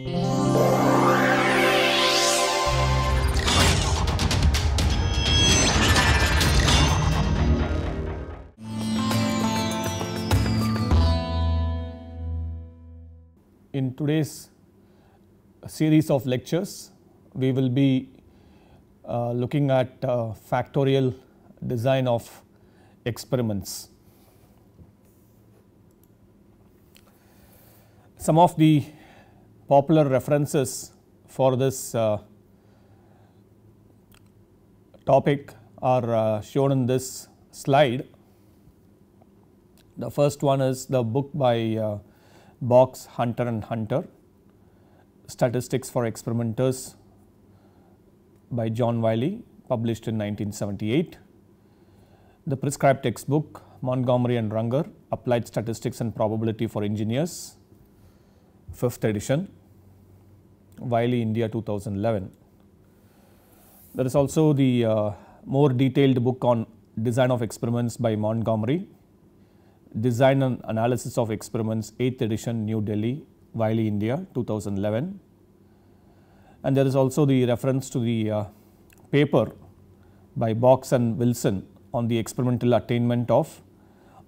in today's series of lectures, we will be uh, looking at uh, factorial design of experiments. Some of the popular references for this uh, topic are uh, shown in this slide. The first one is the book by uh, Box Hunter and Hunter, Statistics for Experimenters by John Wiley published in 1978. The prescribed textbook Montgomery and Runger Applied Statistics and Probability for Engineers, 5th edition Wiley India 2011. There is also the uh, more detailed book on design of experiments by Montgomery, design and analysis of experiments 8th edition New Delhi Wiley India 2011 and there is also the reference to the uh, paper by Box and Wilson on the experimental attainment of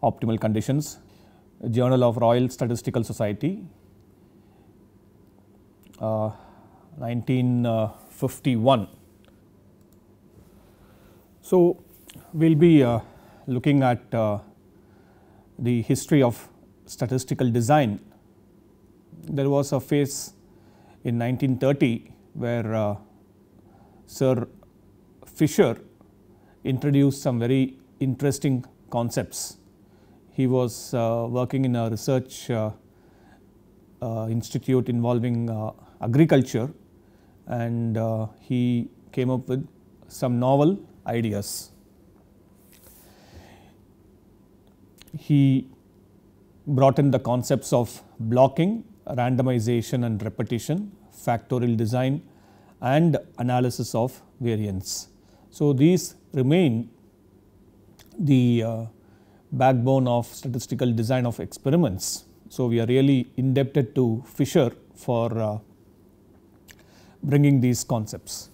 optimal conditions Journal of Royal Statistical Society 1951. Uh, so, we will be uh, looking at uh, the history of statistical design. There was a phase in 1930 where Sir Fisher introduced some very interesting concepts. He was uh, working in a research uh, uh, institute involving agriculture and uh, he came up with some novel ideas. He brought in the concepts of blocking, randomization and repetition, factorial design and analysis of variance. So, these remain the uh, backbone of statistical design of experiments. So, we are really indebted to Fisher for uh, bringing these concepts.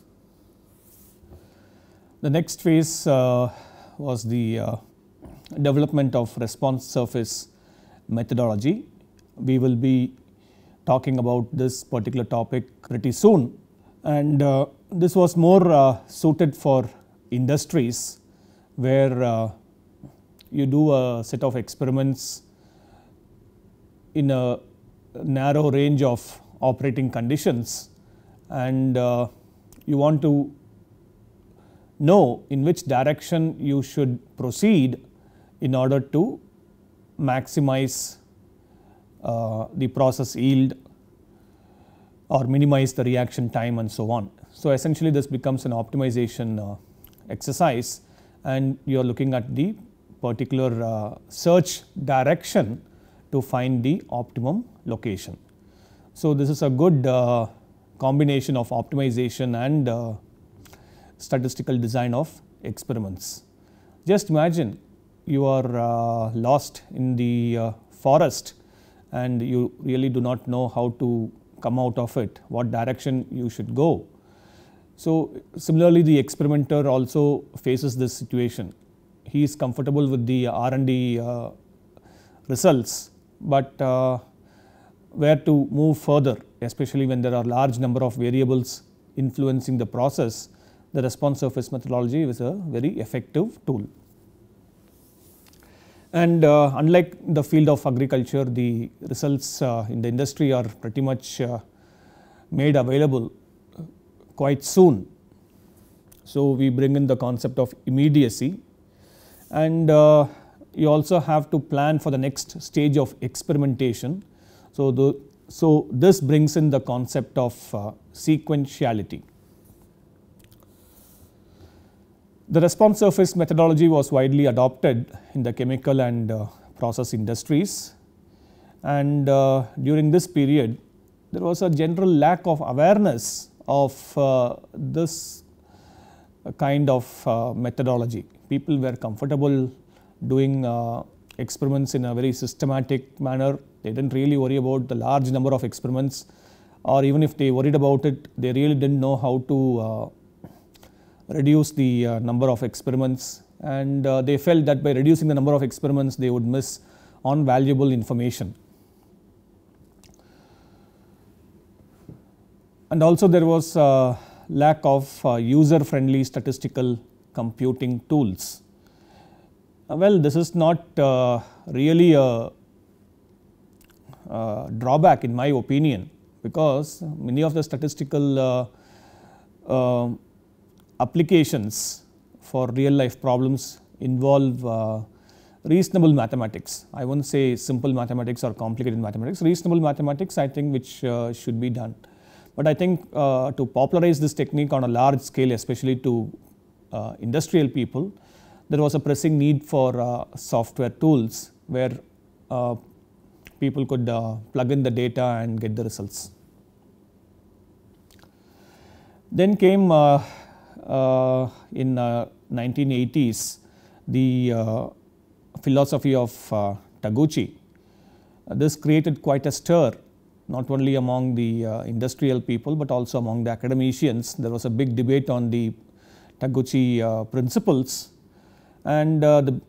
The next phase uh, was the uh, development of response surface methodology. We will be talking about this particular topic pretty soon and uh, this was more uh, suited for industries where uh, you do a set of experiments in a narrow range of operating conditions and uh, you want to know in which direction you should proceed in order to maximize uh, the process yield or minimize the reaction time and so on. So, essentially this becomes an optimization uh, exercise and you are looking at the particular search direction to find the optimum location. So, this is a good combination of optimization and uh, statistical design of experiments. Just imagine you are uh, lost in the uh, forest and you really do not know how to come out of it, what direction you should go. So, similarly the experimenter also faces this situation. He is comfortable with the R&D uh, results, but uh, where to move further especially when there are large number of variables influencing the process, the response surface methodology is a very effective tool. And uh, unlike the field of agriculture, the results uh, in the industry are pretty much uh, made available uh, quite soon. So, we bring in the concept of immediacy and uh, you also have to plan for the next stage of experimentation. So, the so, this brings in the concept of uh, sequentiality. The response surface methodology was widely adopted in the chemical and uh, process industries and uh, during this period there was a general lack of awareness of uh, this kind of uh, methodology. People were comfortable doing uh, experiments in a very systematic manner. They didn't really worry about the large number of experiments or even if they worried about it, they really didn't know how to uh, reduce the uh, number of experiments and uh, they felt that by reducing the number of experiments they would miss on valuable information. And also there was a uh, lack of uh, user friendly statistical computing tools. Uh, well this is not uh, really a, a uh, drawback in my opinion because many of the statistical um, applications for real life problems involve reasonable mathematics. I will not say simple mathematics or complicated mathematics, reasonable mathematics I think which uh, should be done. But I think uh, to popularize this technique on a large scale especially to uh, industrial people there was a pressing need for uh, software tools where uh, people could uh, plug in the data and get the results. Then came in 1980s the philosophy of Taguchi. This created quite a stir not only among the uh, industrial people but also among the academicians. There was a big debate on the Taguchi uh, principles and uh, the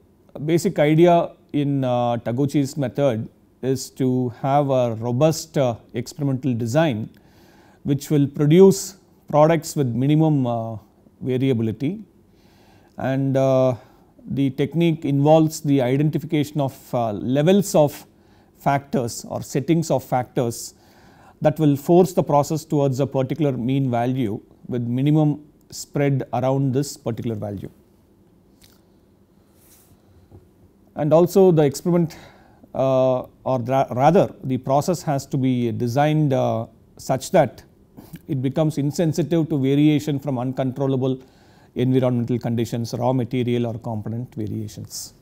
basic idea in uh, Taguchi's method is to have a robust uh, experimental design which will produce products with minimum uh, variability and uh, the technique involves the identification of uh, levels of factors or settings of factors that will force the process towards a particular mean value with minimum spread around this particular value. and also the experiment uh, or rather the process has to be designed uh, such that it becomes insensitive to variation from uncontrollable environmental conditions, raw material or component variations.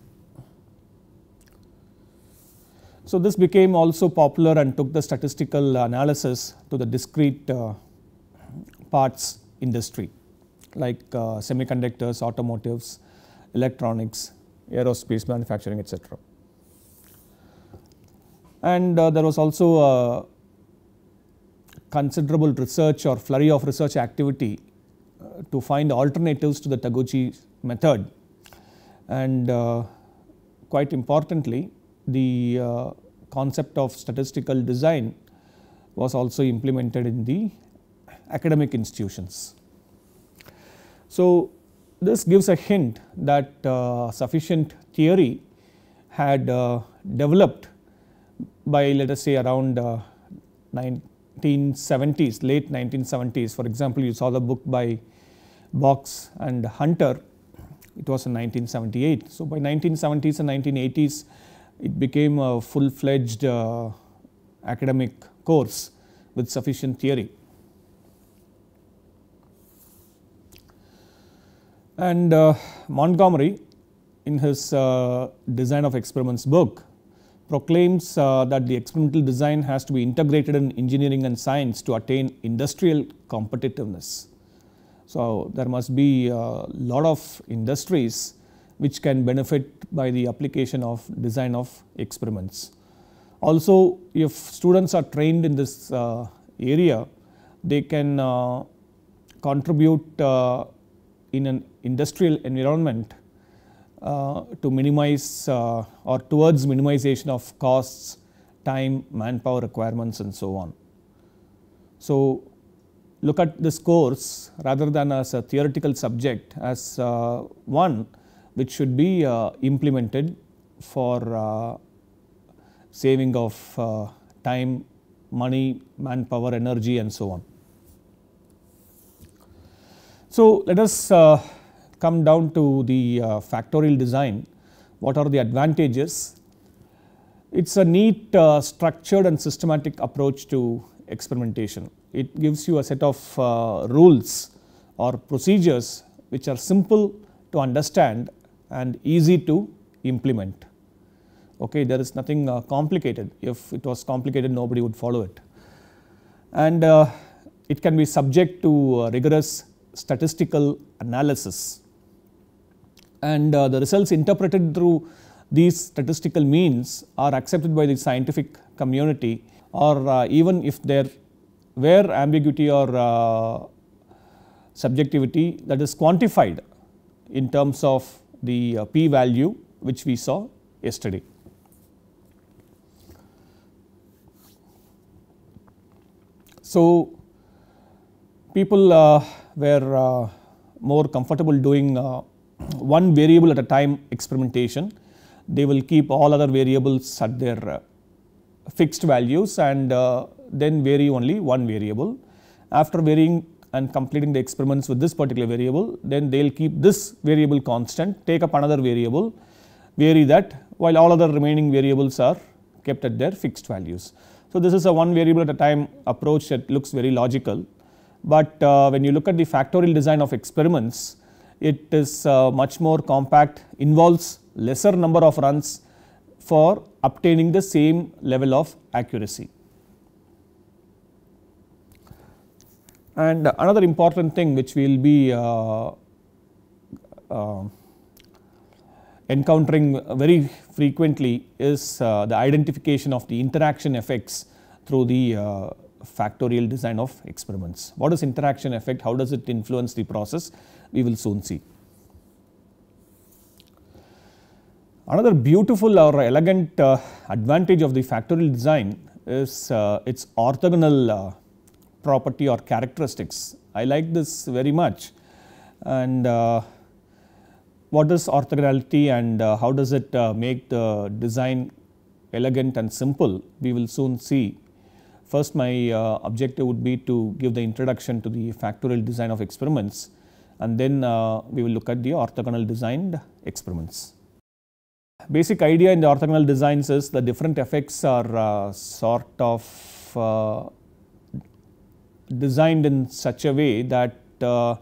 So, this became also popular and took the statistical analysis to the discrete uh, parts industry like uh, semiconductors, automotives, electronics, aerospace manufacturing etc. And uh, there was also a uh, considerable research or flurry of research activity uh, to find alternatives to the Taguchi method. And uh, quite importantly, the concept of statistical design was also implemented in the academic institutions. So, this gives a hint that uh, sufficient theory had uh, developed by let us say around 1970s, uh, late 1970s. For example, you saw the book by Box and Hunter, it was in 1978. So, by 1970s and 1980s, it became a full fledged uh, academic course with sufficient theory. And uh, Montgomery in his uh, design of experiments book proclaims uh, that the experimental design has to be integrated in engineering and science to attain industrial competitiveness. So, there must be a uh, lot of industries which can benefit by the application of design of experiments. Also, if students are trained in this uh, area, they can uh, contribute in an industrial environment uh, to minimize uh, or towards minimization of costs, time, manpower requirements and so on. So, look at this course rather than as a theoretical subject as uh, one which should be uh, implemented for uh, saving of uh, time, money, manpower, energy and so on. So, let us uh, come down to the uh, factorial design. What are the advantages? It is a neat uh, structured and systematic approach to experimentation. It gives you a set of uh, rules or procedures which are simple to understand and easy to implement. Okay, there is nothing uh, complicated. If it was complicated, nobody would follow it. And uh, it can be subject to rigorous statistical analysis and uh, the results interpreted through these statistical means are accepted by the scientific community or uh, even if there were ambiguity or uh, subjectivity that is quantified in terms of the uh, p value which we saw yesterday. So, people uh, were uh, more comfortable doing uh, one variable at a time experimentation. They will keep all other variables at their uh, fixed values and then vary only one variable. After varying and completing the experiments with this particular variable, then they will keep this variable constant, take up another variable, vary that while all other remaining variables are kept at their fixed values. So, this is a one variable at a time approach that looks very logical but uh, when you look at the factorial design of experiments, it is uh, much more compact, involves lesser number of runs for obtaining the same level of accuracy. And another important thing which we will be uh, uh, encountering very frequently is uh, the identification of the interaction effects through the uh, factorial design of experiments. What is interaction effect? How does it influence the process? We will soon see. Another beautiful or elegant uh, advantage of the factorial design is uh, its orthogonal uh, property or characteristics. I like this very much and uh, what is orthogonality and uh, how does it uh, make the design elegant and simple we will soon see First, my uh, objective would be to give the introduction to the factorial design of experiments and then uh, we will look at the orthogonal designed experiments. Basic idea in the orthogonal designs is the different effects are uh, sort of uh, designed in such a way that uh,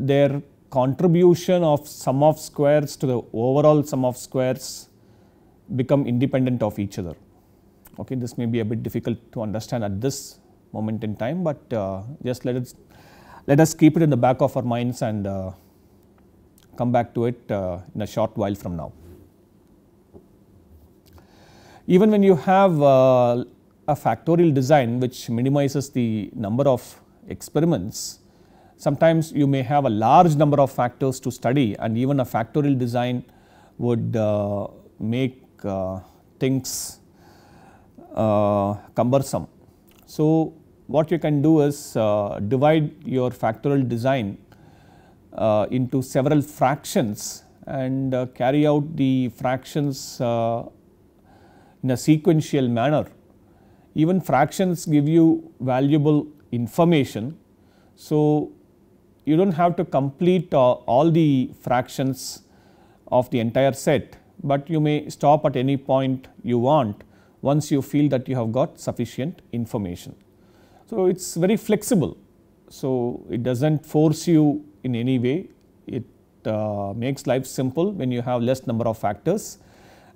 their contribution of sum of squares to the overall sum of squares become independent of each other. Okay, this may be a bit difficult to understand at this moment in time, but uh, just let us let us keep it in the back of our minds and uh, come back to it uh, in a short while from now. Even when you have uh, a factorial design which minimizes the number of experiments, sometimes you may have a large number of factors to study and even a factorial design would uh, make uh, things uh, cumbersome. So what you can do is uh, divide your factorial design uh, into several fractions and carry out the fractions in a sequential manner. Even fractions give you valuable information. So, you do not have to complete uh, all the fractions of the entire set, but you may stop at any point you want once you feel that you have got sufficient information. So, it is very flexible. So, it does not force you in any way. It uh, makes life simple when you have less number of factors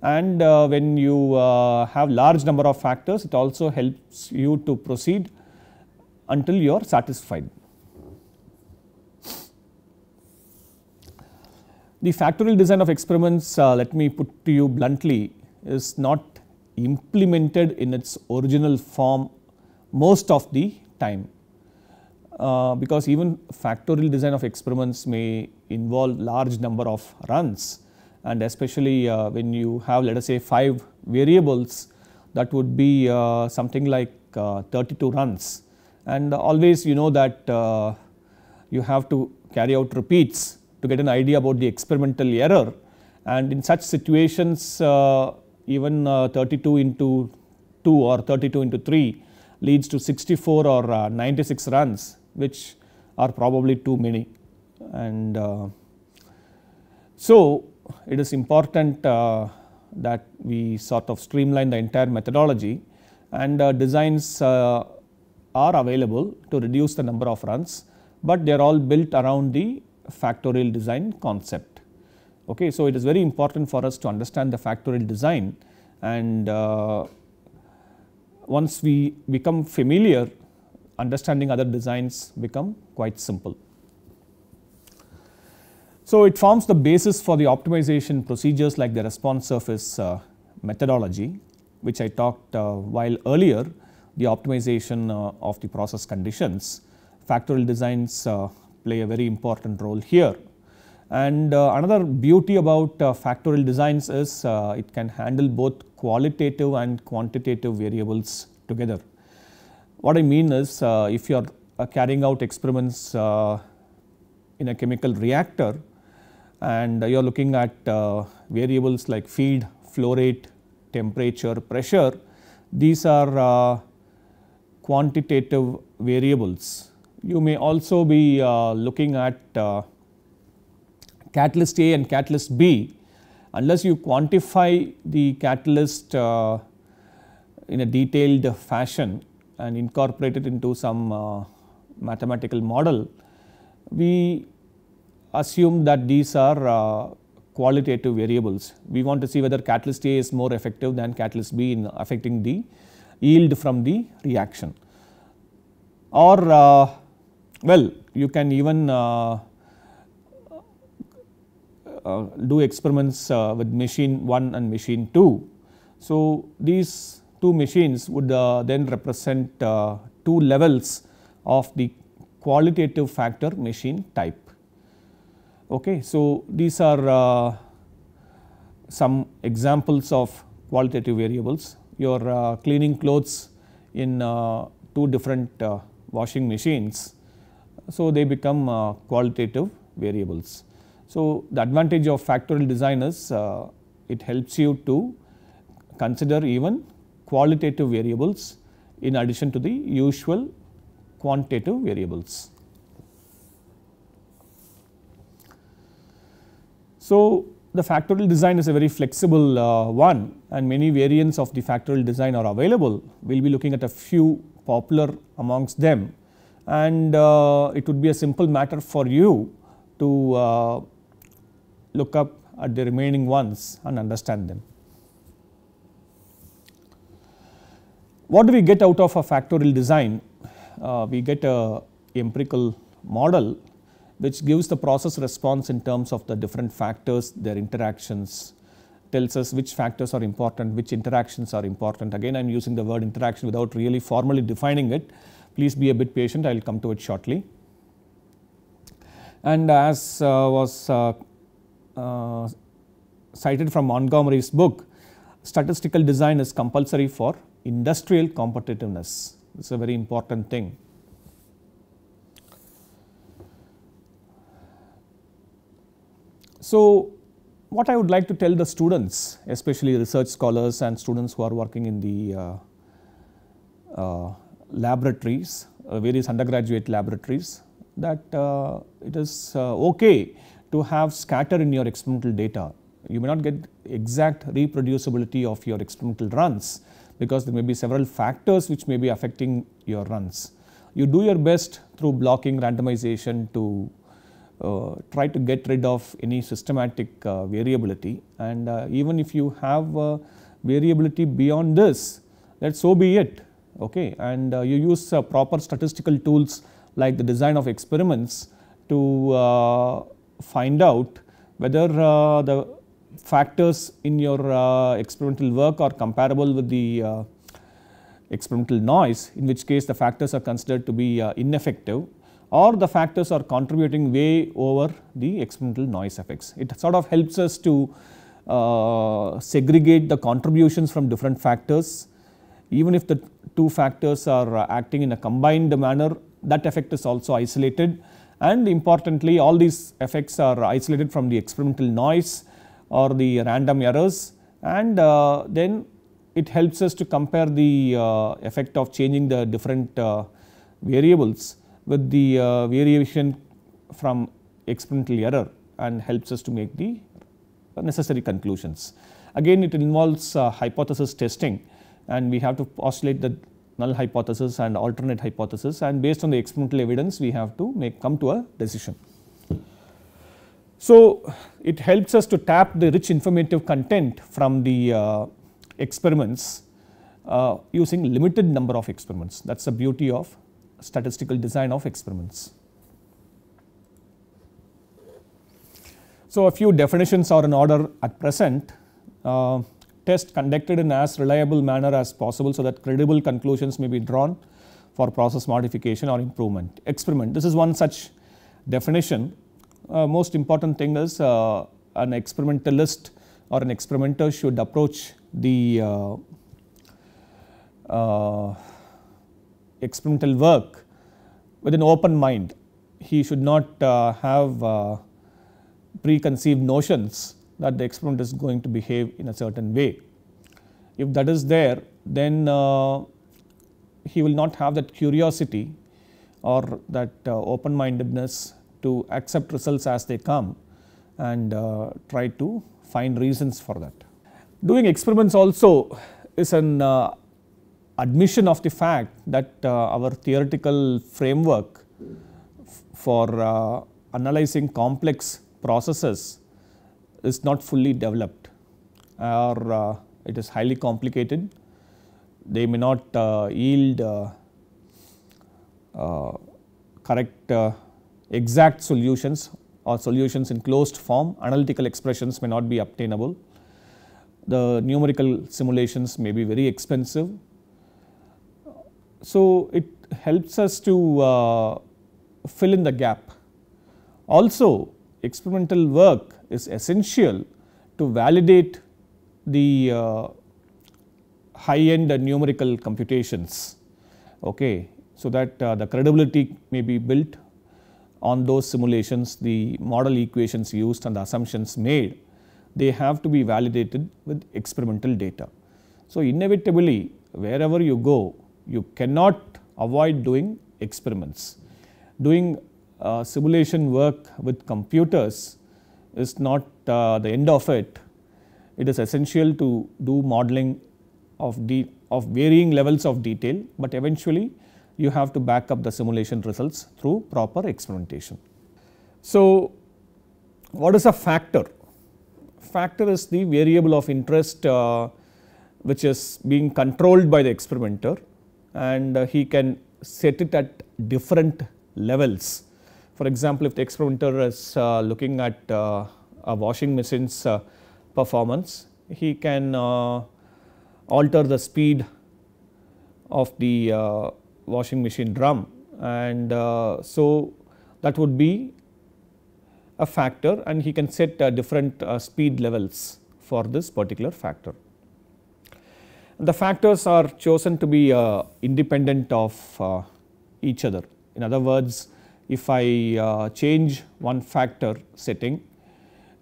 and uh, when you uh, have large number of factors it also helps you to proceed until you are satisfied. The factorial design of experiments uh, let me put to you bluntly is not implemented in its original form most of the time. Uh, because even factorial design of experiments may involve large number of runs and especially uh, when you have let us say 5 variables that would be uh, something like uh, 32 runs and always you know that uh, you have to carry out repeats to get an idea about the experimental error and in such situations uh, even uh, 32 into 2 or 32 into 3 leads to 64 or uh, 96 runs which are probably too many and uh, so it is important that we sort of streamline the entire methodology and designs are available to reduce the number of runs, but they are all built around the factorial design concept. Okay. So, it is very important for us to understand the factorial design and uh, once we become familiar understanding other designs become quite simple. So, it forms the basis for the optimization procedures like the response surface uh, methodology which I talked uh, while earlier the optimization uh, of the process conditions. Factorial designs uh, play a very important role here. And uh, another beauty about uh, factorial designs is uh, it can handle both qualitative and quantitative variables together. What I mean is uh, if you are uh, carrying out experiments uh, in a chemical reactor and you are looking at variables like feed, flow rate, temperature, pressure, these are quantitative variables. You may also be looking at catalyst A and catalyst B unless you quantify the catalyst uh, in a detailed fashion and incorporate it into some uh, mathematical model, we assume that these are uh, qualitative variables. We want to see whether catalyst A is more effective than catalyst B in affecting the yield from the reaction or uh, well you can even uh, uh, do experiments uh, with machine 1 and machine 2. So, these two machines would uh, then represent two levels of the qualitative factor machine type. Okay. So, these are some examples of qualitative variables. Your uh, cleaning clothes in uh, two different uh, washing machines. So, they become qualitative variables. So, the advantage of factorial design is uh, it helps you to consider even qualitative variables in addition to the usual quantitative variables. So, the factorial design is a very flexible uh, one and many variants of the factorial design are available. We will be looking at a few popular amongst them and uh, it would be a simple matter for you to uh, look up at the remaining ones and understand them. What do we get out of a factorial design? Uh, we get a empirical model which gives the process response in terms of the different factors, their interactions, tells us which factors are important, which interactions are important. Again, I am using the word interaction without really formally defining it. Please be a bit patient, I will come to it shortly. And as uh, was uh, uh, cited from Montgomery's book, statistical design is compulsory for industrial competitiveness. This is a very important thing. So, what I would like to tell the students, especially research scholars and students who are working in the uh, uh, laboratories, uh, various undergraduate laboratories, that uh, it is uh, okay to have scatter in your experimental data. You may not get exact reproducibility of your experimental runs because there may be several factors which may be affecting your runs. You do your best through blocking randomization to uh, try to get rid of any systematic uh, variability and uh, even if you have uh, variability beyond this that so be it okay and uh, you use uh, proper statistical tools like the design of experiments to find out whether uh, the factors in your uh, experimental work are comparable with the uh, experimental noise in which case the factors are considered to be ineffective or the factors are contributing way over the experimental noise effects. It sort of helps us to uh, segregate the contributions from different factors even if the two factors are acting in a combined manner that effect is also isolated and importantly all these effects are isolated from the experimental noise or the random errors and uh, then it helps us to compare the uh, effect of changing the different uh, variables with the uh, variation from experimental error and helps us to make the necessary conclusions. Again it involves uh, hypothesis testing and we have to postulate that null hypothesis and alternate hypothesis and based on the experimental evidence we have to make come to a decision. So, it helps us to tap the rich informative content from the uh, experiments uh, using limited number of experiments that is the beauty of statistical design of experiments. So, a few definitions are in order at present. Uh, test conducted in as reliable manner as possible so that credible conclusions may be drawn for process modification or improvement. Experiment, this is one such definition. Uh, most important thing is uh, an experimentalist or an experimenter should approach the uh, uh experimental work with an open mind. He should not uh, have uh, preconceived notions that the experiment is going to behave in a certain way. If that is there then uh, he will not have that curiosity or that uh, open mindedness to accept results as they come and uh, try to find reasons for that. Doing experiments also is an uh, admission of the fact that uh, our theoretical framework for uh, analyzing complex processes is not fully developed or uh, it is highly complicated. They may not uh, yield uh, uh, correct uh, exact solutions or solutions in closed form, analytical expressions may not be obtainable. The numerical simulations may be very expensive. So, it helps us to fill in the gap. Also, experimental work is essential to validate the uh, high end numerical computations. Okay. So, that uh, the credibility may be built on those simulations, the model equations used and the assumptions made, they have to be validated with experimental data. So, inevitably wherever you go, you cannot avoid doing experiments. Doing uh, simulation work with computers is not uh, the end of it. It is essential to do modeling of, of varying levels of detail, but eventually you have to back up the simulation results through proper experimentation. So, what is a factor? Factor is the variable of interest uh, which is being controlled by the experimenter and uh, he can set it at different levels for example, if the experimenter is uh, looking at uh, a washing machine's uh, performance, he can alter the speed of the washing machine drum and so that would be a factor and he can set different speed levels for this particular factor. The factors are chosen to be independent of each other. In other words, if I uh, change one factor setting,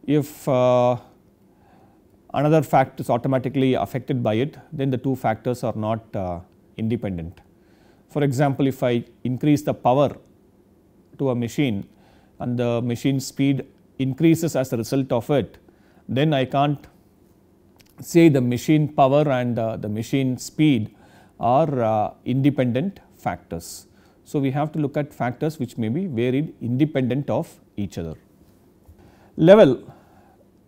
if uh, another factor is automatically affected by it, then the two factors are not uh, independent. For example, if I increase the power to a machine and the machine speed increases as a result of it, then I can't say the machine power and uh, the machine speed are uh, independent factors. So, we have to look at factors which may be varied independent of each other. Level,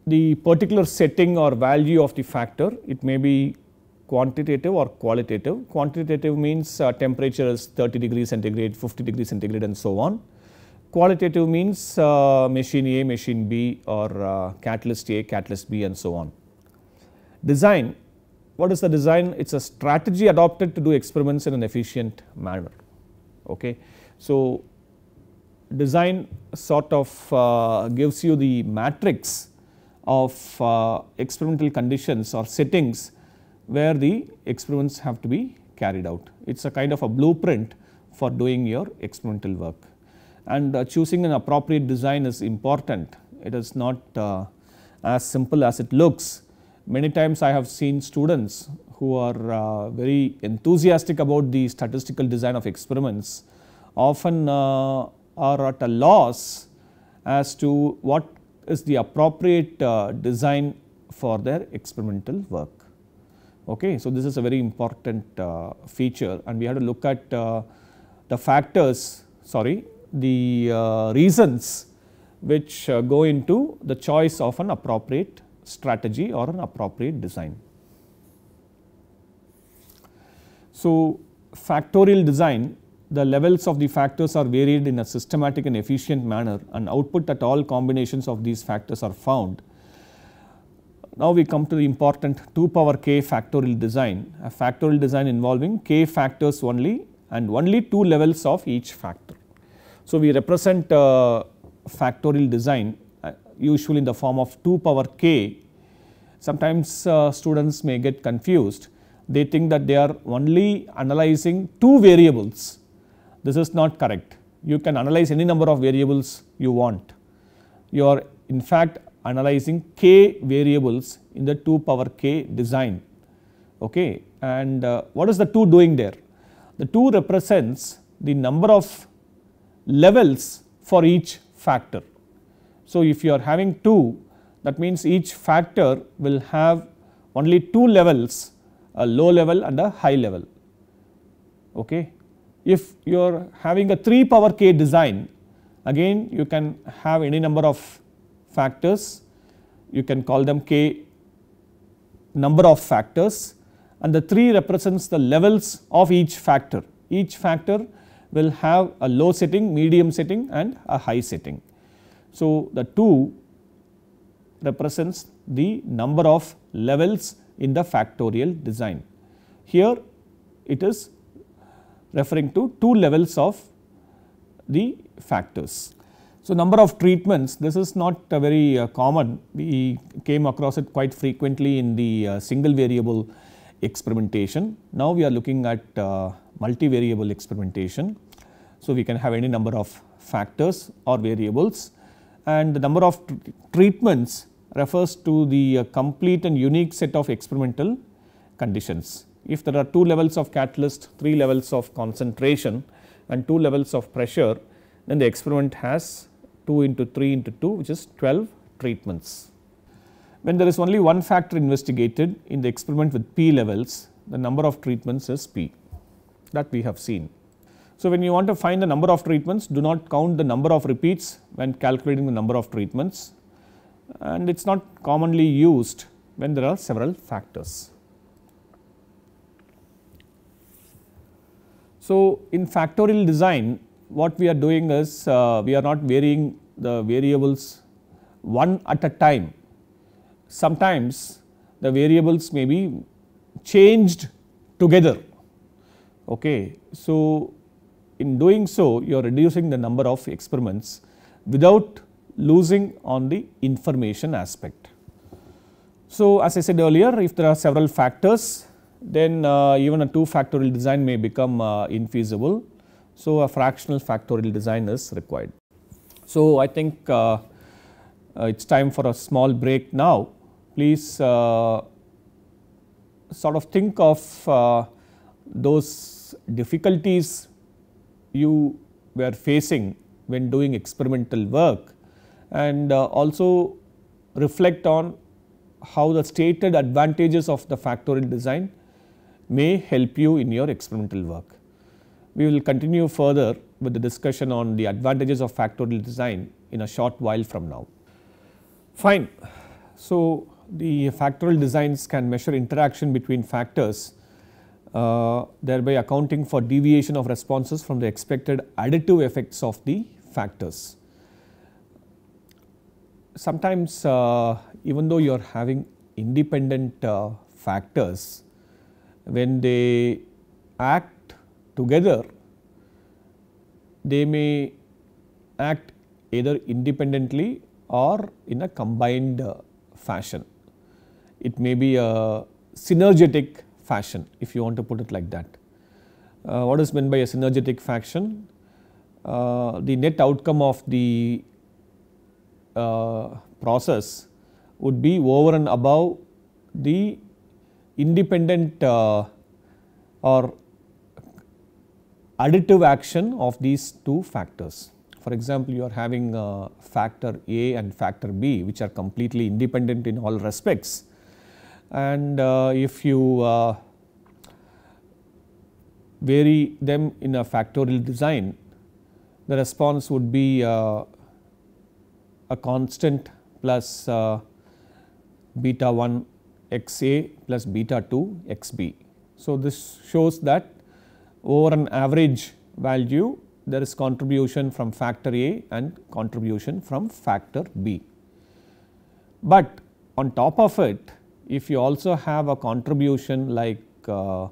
the particular setting or value of the factor, it may be quantitative or qualitative. Quantitative means uh, temperature is 30 degrees centigrade, 50 degrees centigrade and so on. Qualitative means uh, machine A, machine B or uh, catalyst A, catalyst B and so on. Design, what is the design? It is a strategy adopted to do experiments in an efficient manner. Okay. So, design sort of uh, gives you the matrix of uh, experimental conditions or settings where the experiments have to be carried out. It is a kind of a blueprint for doing your experimental work and uh, choosing an appropriate design is important. It is not uh, as simple as it looks. Many times I have seen students who are uh, very enthusiastic about the statistical design of experiments often uh, are at a loss as to what is the appropriate uh, design for their experimental work. Okay. So, this is a very important feature and we have to look at the factors sorry the reasons which go into the choice of an appropriate strategy or an appropriate design. So, factorial design the levels of the factors are varied in a systematic and efficient manner and output at all combinations of these factors are found. Now we come to the important 2 power k factorial design, a factorial design involving k factors only and only 2 levels of each factor. So we represent uh, factorial design uh, usually in the form of 2 power k. Sometimes uh, students may get confused they think that they are only analyzing two variables. This is not correct. You can analyze any number of variables you want. You are in fact analyzing k variables in the 2 power k design. Okay. And uh, what is the 2 doing there? The 2 represents the number of levels for each factor. So, if you are having 2 that means each factor will have only 2 levels a low level and a high level. Okay. If you are having a 3 power k design again you can have any number of factors you can call them k number of factors and the 3 represents the levels of each factor. Each factor will have a low setting, medium setting and a high setting. So, the 2 represents the number of levels in the factorial design. Here it is referring to two levels of the factors. So, number of treatments this is not uh, very uh, common we came across it quite frequently in the uh, single variable experimentation. Now, we are looking at uh, multivariable experimentation. So, we can have any number of factors or variables and the number of treatments refers to the uh, complete and unique set of experimental conditions. If there are 2 levels of catalyst, 3 levels of concentration and 2 levels of pressure, then the experiment has 2 into 3 into 2 which is 12 treatments. When there is only one factor investigated in the experiment with P levels, the number of treatments is P that we have seen. So, when you want to find the number of treatments, do not count the number of repeats when calculating the number of treatments, and it is not commonly used when there are several factors. So, in factorial design what we are doing is uh, we are not varying the variables one at a time. Sometimes the variables may be changed together. Okay. So, in doing so you are reducing the number of experiments without losing on the information aspect. So, as I said earlier if there are several factors then uh, even a 2 factorial design may become uh, infeasible. So, a fractional factorial design is required. So, I think uh, uh it is time for a small break now. Please uh, sort of think of uh, those difficulties you were facing when doing experimental work and uh, also reflect on how the stated advantages of the factorial design may help you in your experimental work. We will continue further with the discussion on the advantages of factorial design in a short while from now. Fine. So, the factorial designs can measure interaction between factors uh, thereby accounting for deviation of responses from the expected additive effects of the factors sometimes uh, even though you are having independent uh, factors, when they act together, they may act either independently or in a combined uh, fashion. It may be a synergetic fashion if you want to put it like that. Uh, what is meant by a synergetic fashion? Uh, the net outcome of the uh, process would be over and above the independent uh, or additive action of these two factors. For example, you are having uh, factor A and factor B which are completely independent in all respects and if you vary them in a factorial design the response would be uh, a constant plus uh, beta 1 x a plus beta 2 x b. So, this shows that over an average value there is contribution from factor A and contribution from factor B. But on top of it if you also have a contribution like uh,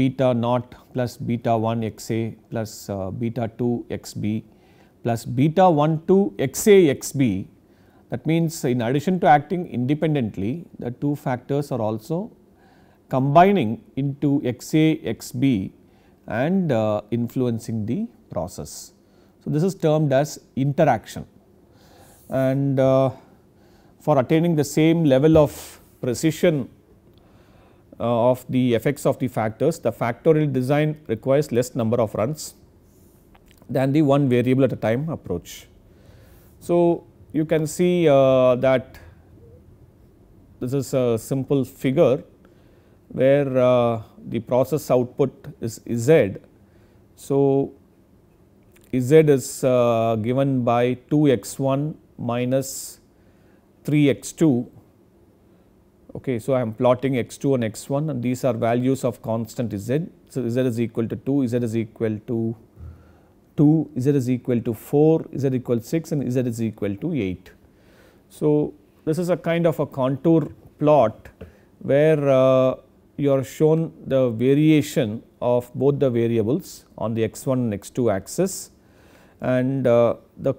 beta naught plus beta 1 x a plus uh, beta 2 x b plus beta 1 2 x a x b that means in addition to acting independently the two factors are also combining into x a x b and uh, influencing the process. So, this is termed as interaction and uh, for attaining the same level of precision uh, of the effects of the factors the factorial design requires less number of runs than the one variable at a time approach. So, you can see uh, that this is a simple figure where uh, the process output is Z. So, Z is uh, given by 2 x 1 minus 3 x 2. Okay, so, I am plotting x 2 and x 1 and these are values of constant Z. So, Z is equal to 2, Z is equal to 2, z is equal to 4, z equal 6 and z is equal to 8. So, this is a kind of a contour plot where uh, you are shown the variation of both the variables on the x1 and x2 axis and uh, the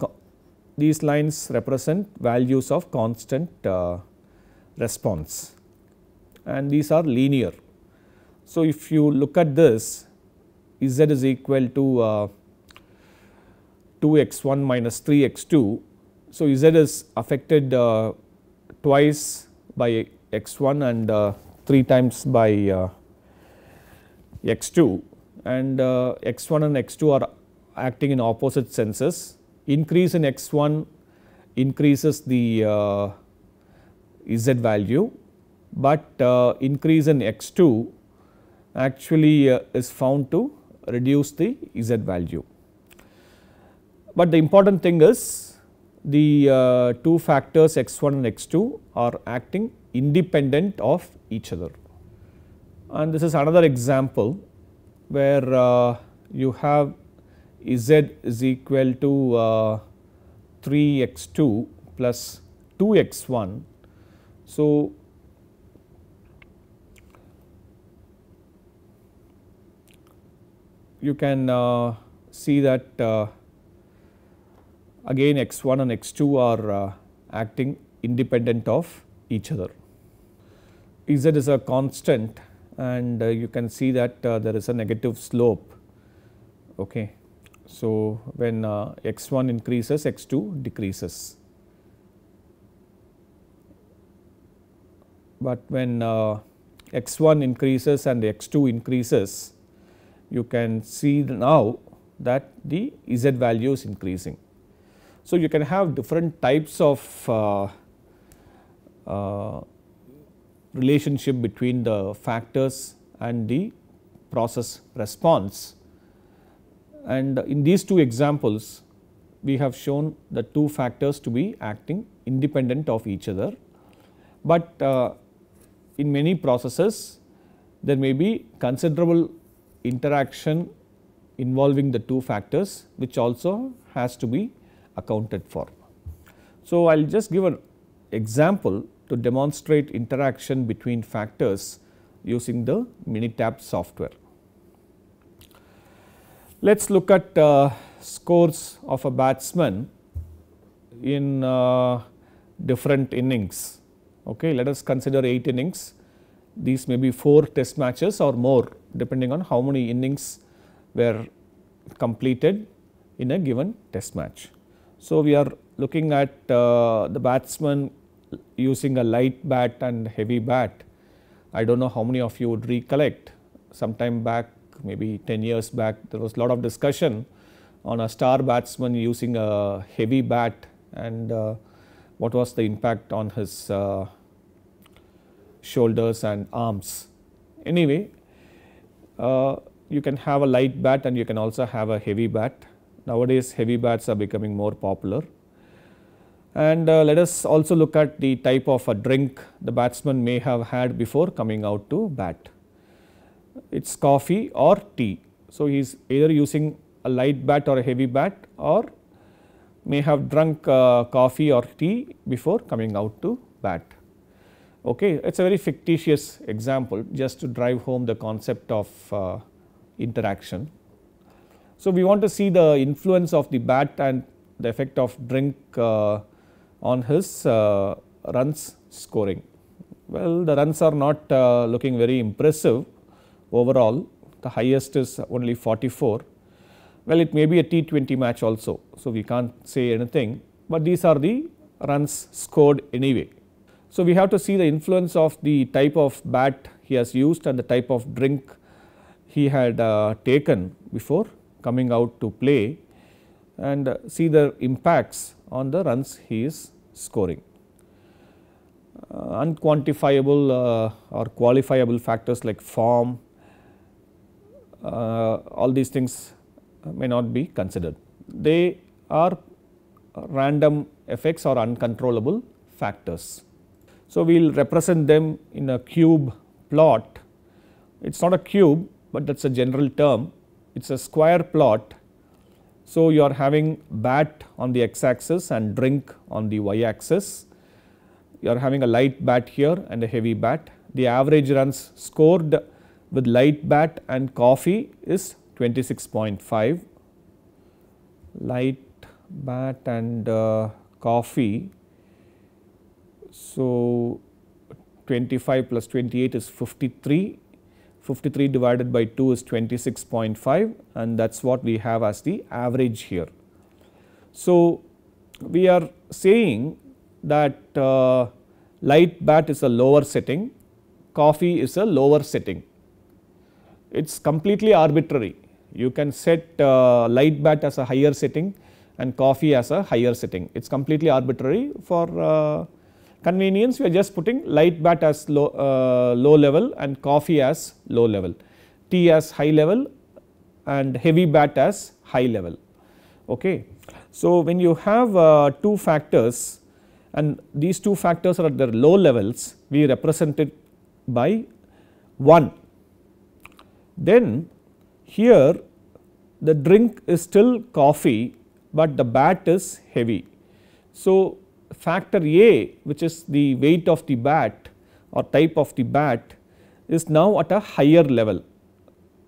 these lines represent values of constant uh, response and these are linear. So, if you look at this z is equal to uh, 2x1 minus 3x2. So, z is affected uh, twice by x1 and uh, 3 times by uh, x2 and uh, x1 and x2 are acting in opposite senses. Increase in x1 increases the uh, z value, but uh, increase in x2 actually is found to reduce the z value. But the important thing is the uh, two factors x1 and x2 are acting independent of each other. And this is another example where uh, you have z is equal to uh, 3 x2 plus 2 x1. So, you can uh, see that uh, again x1 and x2 are uh, acting independent of each other. Z is a constant and uh, you can see that uh, there is a negative slope. Okay. So, when uh, x1 increases x2 decreases, but when uh, x1 increases and x2 increases you can see now that the z value is increasing. So, you can have different types of uh, uh, relationship between the factors and the process response. And in these two examples, we have shown the two factors to be acting independent of each other, but uh, in many processes there may be considerable interaction involving the two factors which also has to be accounted for. So, I will just give an example to demonstrate interaction between factors using the Minitab software. Let us look at uh, scores of a batsman in uh, different innings. Okay, let us consider 8 innings. These may be 4 test matches or more depending on how many innings were completed in a given test match. So, we are looking at uh, the batsman using a light bat and heavy bat. I do not know how many of you would recollect some time back maybe 10 years back there was a lot of discussion on a star batsman using a heavy bat and uh, what was the impact on his uh, shoulders and arms. Anyway, uh, you can have a light bat and you can also have a heavy bat Nowadays, heavy bats are becoming more popular. And uh, let us also look at the type of a drink the batsman may have had before coming out to bat. It is coffee or tea. So, he is either using a light bat or a heavy bat or may have drunk uh, coffee or tea before coming out to bat. Okay. It is a very fictitious example just to drive home the concept of uh, interaction. So, we want to see the influence of the bat and the effect of drink uh, on his uh, runs scoring. Well, the runs are not uh, looking very impressive overall, the highest is only 44. Well, it may be a T20 match also, so we can't say anything, but these are the runs scored anyway. So, we have to see the influence of the type of bat he has used and the type of drink he had uh, taken before coming out to play and see the impacts on the runs he is scoring. Uh, unquantifiable uh, or qualifiable factors like form, uh, all these things may not be considered. They are random effects or uncontrollable factors. So, we will represent them in a cube plot. It is not a cube, but that is a general term it is a square plot. So, you are having bat on the x axis and drink on the y axis. You are having a light bat here and a heavy bat. The average runs scored with light bat and coffee is 26.5. Light bat and uh, coffee. So, 25 plus 28 is 53 53 divided by 2 is 26.5 and that is what we have as the average here. So, we are saying that uh, light bat is a lower setting, coffee is a lower setting. It is completely arbitrary. You can set uh, light bat as a higher setting and coffee as a higher setting. It is completely arbitrary for uh, convenience we are just putting light bat as low, uh, low level and coffee as low level, tea as high level and heavy bat as high level. Okay. So, when you have uh, two factors and these two factors are at their low levels we represent it by 1. Then here the drink is still coffee, but the bat is heavy. So, factor A which is the weight of the bat or type of the bat is now at a higher level.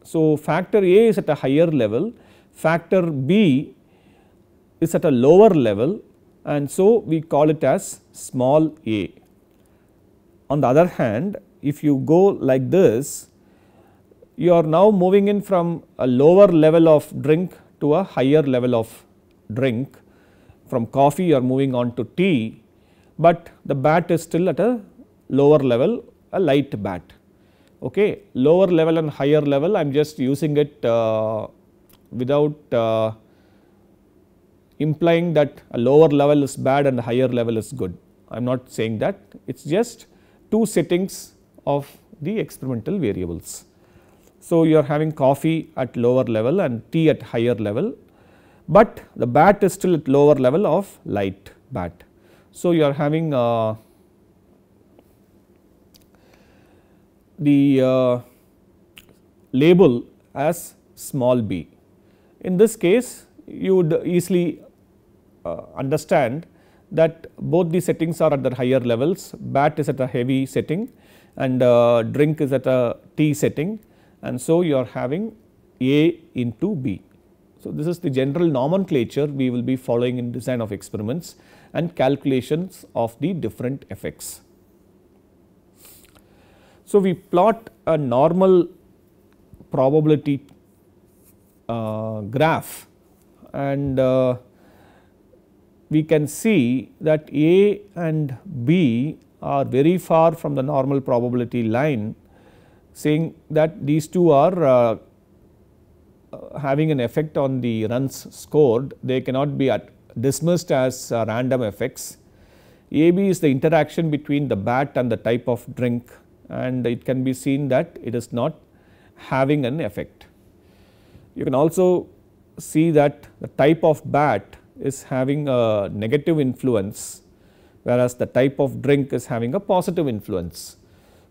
So, factor A is at a higher level, factor B is at a lower level and so we call it as small a. On the other hand if you go like this you are now moving in from a lower level of drink to a higher level of drink from coffee you are moving on to tea, but the bat is still at a lower level a light bat. Okay. Lower level and higher level I am just using it uh, without uh, implying that a lower level is bad and higher level is good. I am not saying that it is just two settings of the experimental variables. So, you are having coffee at lower level and tea at higher level but the bat is still at lower level of light bat. So, you are having uh, the uh, label as small b. In this case you would easily uh, understand that both the settings are at the higher levels bat is at a heavy setting and uh, drink is at a T setting and so you are having A into B. So, this is the general nomenclature we will be following in design of experiments and calculations of the different effects. So, we plot a normal probability uh, graph and uh, we can see that A and B are very far from the normal probability line saying that these two are uh, having an effect on the runs scored, they cannot be dismissed as uh, random effects. AB is the interaction between the bat and the type of drink and it can be seen that it is not having an effect. You can also see that the type of bat is having a negative influence whereas the type of drink is having a positive influence.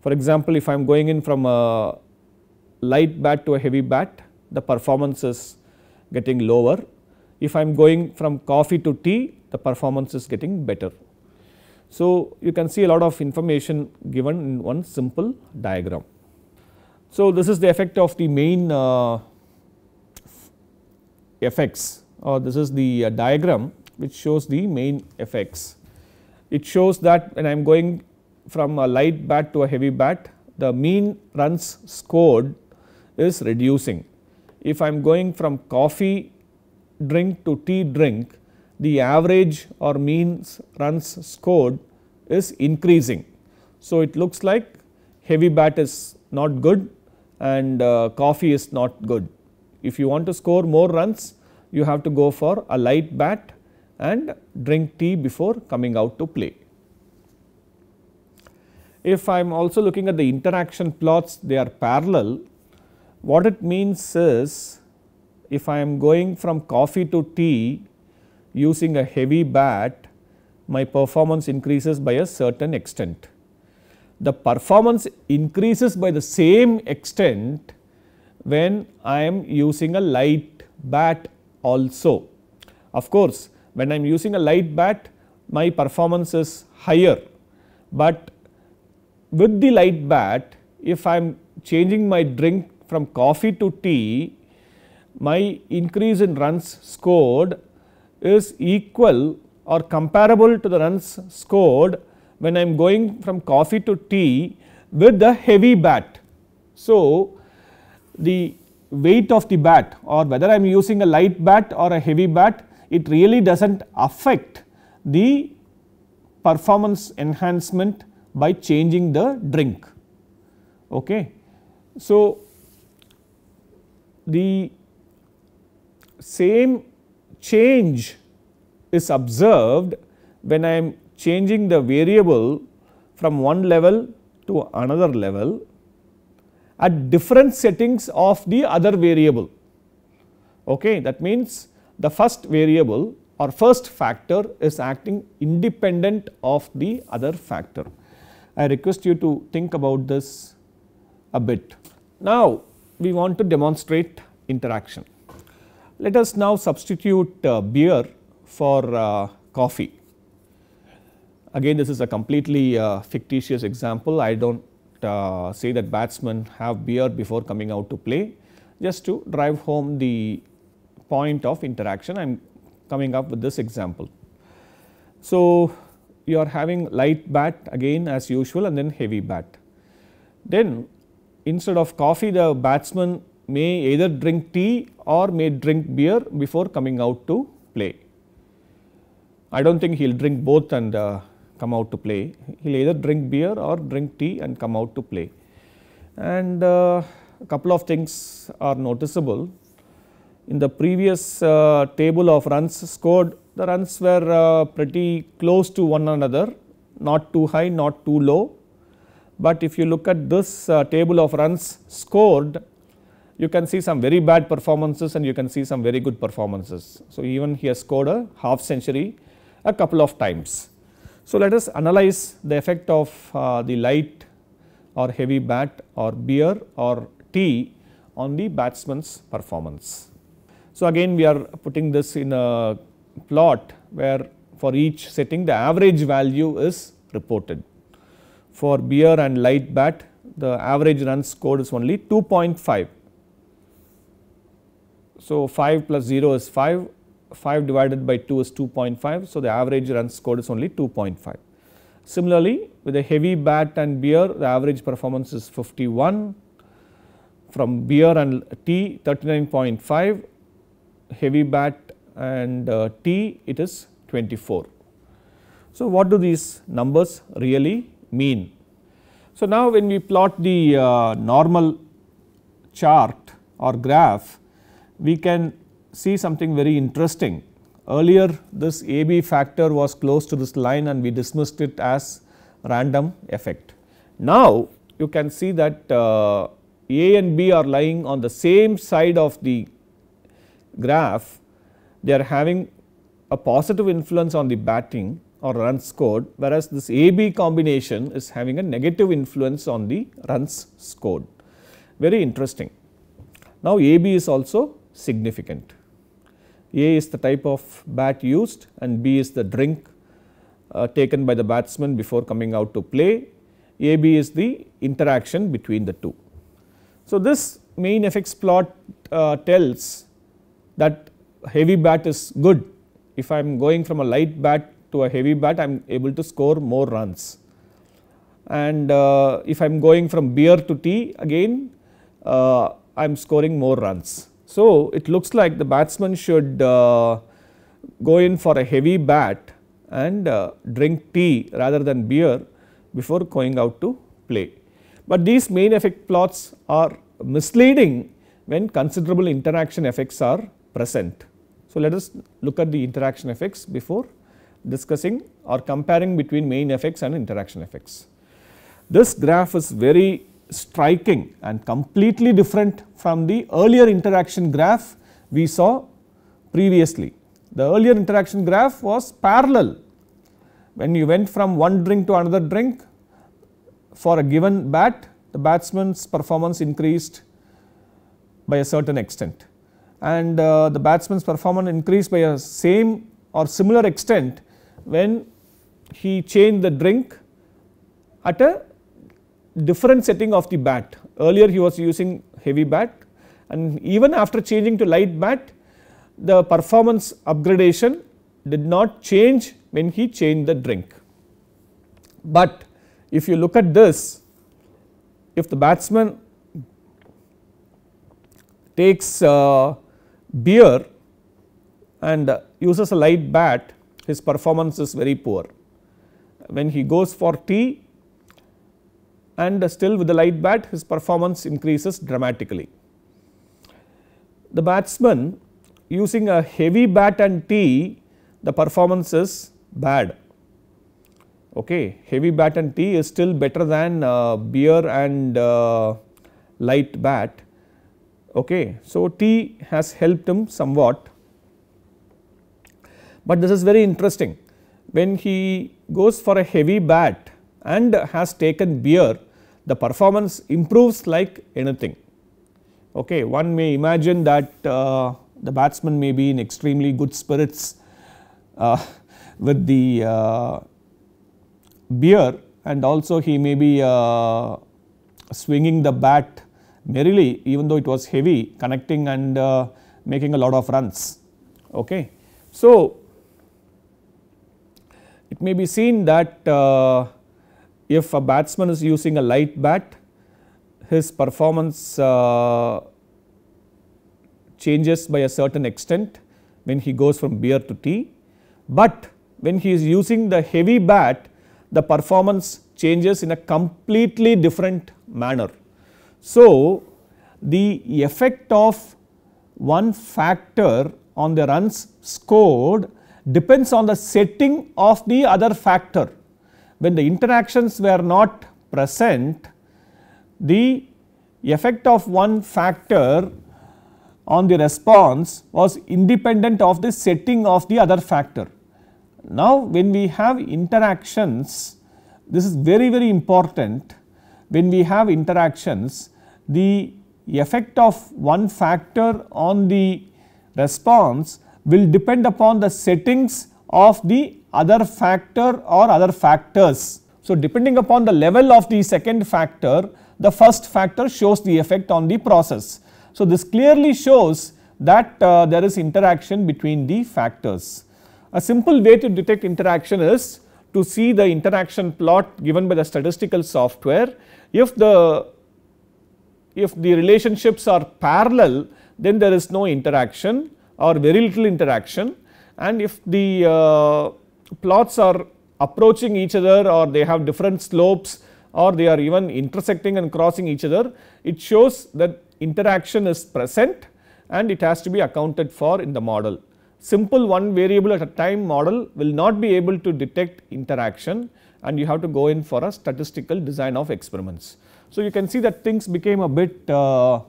For example, if I am going in from a light bat to a heavy bat, the performance is getting lower. If I am going from coffee to tea, the performance is getting better. So, you can see a lot of information given in one simple diagram. So, this is the effect of the main uh, effects or this is the uh, diagram which shows the main effects. It shows that when I am going from a light bat to a heavy bat the mean runs scored is reducing if I am going from coffee drink to tea drink, the average or means runs scored is increasing. So, it looks like heavy bat is not good and uh, coffee is not good. If you want to score more runs, you have to go for a light bat and drink tea before coming out to play. If I am also looking at the interaction plots, they are parallel what it means is if I am going from coffee to tea using a heavy bat, my performance increases by a certain extent. The performance increases by the same extent when I am using a light bat also. Of course, when I am using a light bat, my performance is higher, but with the light bat, if I am changing my drink from coffee to tea, my increase in runs scored is equal or comparable to the runs scored when I am going from coffee to tea with the heavy bat. So, the weight of the bat or whether I am using a light bat or a heavy bat, it really does not affect the performance enhancement by changing the drink. Okay. So, the same change is observed when I am changing the variable from one level to another level at different settings of the other variable. Okay, that means, the first variable or first factor is acting independent of the other factor. I request you to think about this a bit. Now, we want to demonstrate interaction. Let us now substitute uh, beer for uh, coffee. Again this is a completely uh, fictitious example, I do not uh, say that batsmen have beer before coming out to play just to drive home the point of interaction I am coming up with this example. So, you are having light bat again as usual and then heavy bat. Then instead of coffee the batsman may either drink tea or may drink beer before coming out to play. I do not think he will drink both and uh, come out to play, he will either drink beer or drink tea and come out to play. And uh, a couple of things are noticeable. In the previous uh, table of runs scored, the runs were uh, pretty close to one another, not too high, not too low but if you look at this uh, table of runs scored you can see some very bad performances and you can see some very good performances. So, even he has scored a half century a couple of times. So, let us analyze the effect of uh, the light or heavy bat or beer or tea on the batsman's performance. So, again we are putting this in a plot where for each setting the average value is reported for beer and light bat the average run scored is only 2.5. So, 5 plus 0 is 5, 5 divided by 2 is 2.5. So, the average run scored is only 2.5. Similarly, with a heavy bat and beer the average performance is 51 from beer and t 39.5 heavy bat and uh, it is 24. So, what do these numbers really mean. So, now when we plot the uh, normal chart or graph, we can see something very interesting. Earlier this AB factor was close to this line and we dismissed it as random effect. Now, you can see that uh, A and B are lying on the same side of the graph, they are having a positive influence on the batting or runs scored whereas this AB combination is having a negative influence on the runs scored. Very interesting. Now AB is also significant. A is the type of bat used and B is the drink uh, taken by the batsman before coming out to play. AB is the interaction between the two. So this main effects plot uh, tells that heavy bat is good. If I am going from a light bat to a heavy bat I am able to score more runs. And uh, if I am going from beer to tea again uh, I am scoring more runs. So, it looks like the batsman should uh, go in for a heavy bat and uh, drink tea rather than beer before going out to play. But these main effect plots are misleading when considerable interaction effects are present. So, let us look at the interaction effects before discussing or comparing between main effects and interaction effects. This graph is very striking and completely different from the earlier interaction graph we saw previously. The earlier interaction graph was parallel when you went from one drink to another drink for a given bat the batsman's performance increased by a certain extent and uh, the batsman's performance increased by a same or similar extent when he changed the drink at a different setting of the bat. Earlier he was using heavy bat and even after changing to light bat the performance upgradation did not change when he changed the drink. But if you look at this if the batsman takes uh, beer and uh, uses a light bat his performance is very poor. When he goes for T and still with the light bat his performance increases dramatically. The batsman using a heavy bat and T the performance is bad. Okay. Heavy bat and T is still better than uh, beer and uh, light bat. Okay. So, T has helped him somewhat but this is very interesting when he goes for a heavy bat and has taken beer the performance improves like anything. Okay, one may imagine that uh, the batsman may be in extremely good spirits uh, with the uh, beer and also he may be uh, swinging the bat merrily even though it was heavy connecting and uh, making a lot of runs. Okay. So, it may be seen that uh, if a batsman is using a light bat, his performance uh, changes by a certain extent when he goes from beer to tea. But when he is using the heavy bat, the performance changes in a completely different manner. So, the effect of one factor on the runs scored depends on the setting of the other factor. When the interactions were not present, the effect of one factor on the response was independent of the setting of the other factor. Now, when we have interactions, this is very very important when we have interactions the effect of one factor on the response will depend upon the settings of the other factor or other factors. So, depending upon the level of the second factor, the first factor shows the effect on the process. So, this clearly shows that uh, there is interaction between the factors. A simple way to detect interaction is to see the interaction plot given by the statistical software. If the, if the relationships are parallel, then there is no interaction or very little interaction and if the uh, plots are approaching each other or they have different slopes or they are even intersecting and crossing each other, it shows that interaction is present and it has to be accounted for in the model. Simple one variable at a time model will not be able to detect interaction and you have to go in for a statistical design of experiments. So, you can see that things became a bit uh,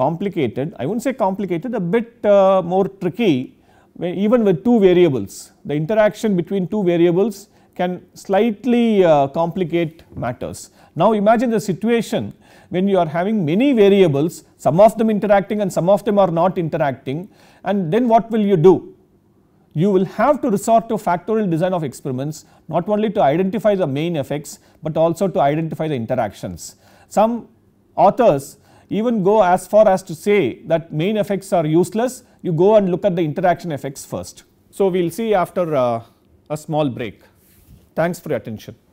complicated, I would not say complicated, a bit uh, more tricky even with two variables. The interaction between two variables can slightly uh, complicate matters. Now imagine the situation when you are having many variables, some of them interacting and some of them are not interacting and then what will you do? You will have to resort to factorial design of experiments not only to identify the main effects but also to identify the interactions. Some authors even go as far as to say that main effects are useless, you go and look at the interaction effects first. So, we will see after uh, a small break. Thanks for your attention.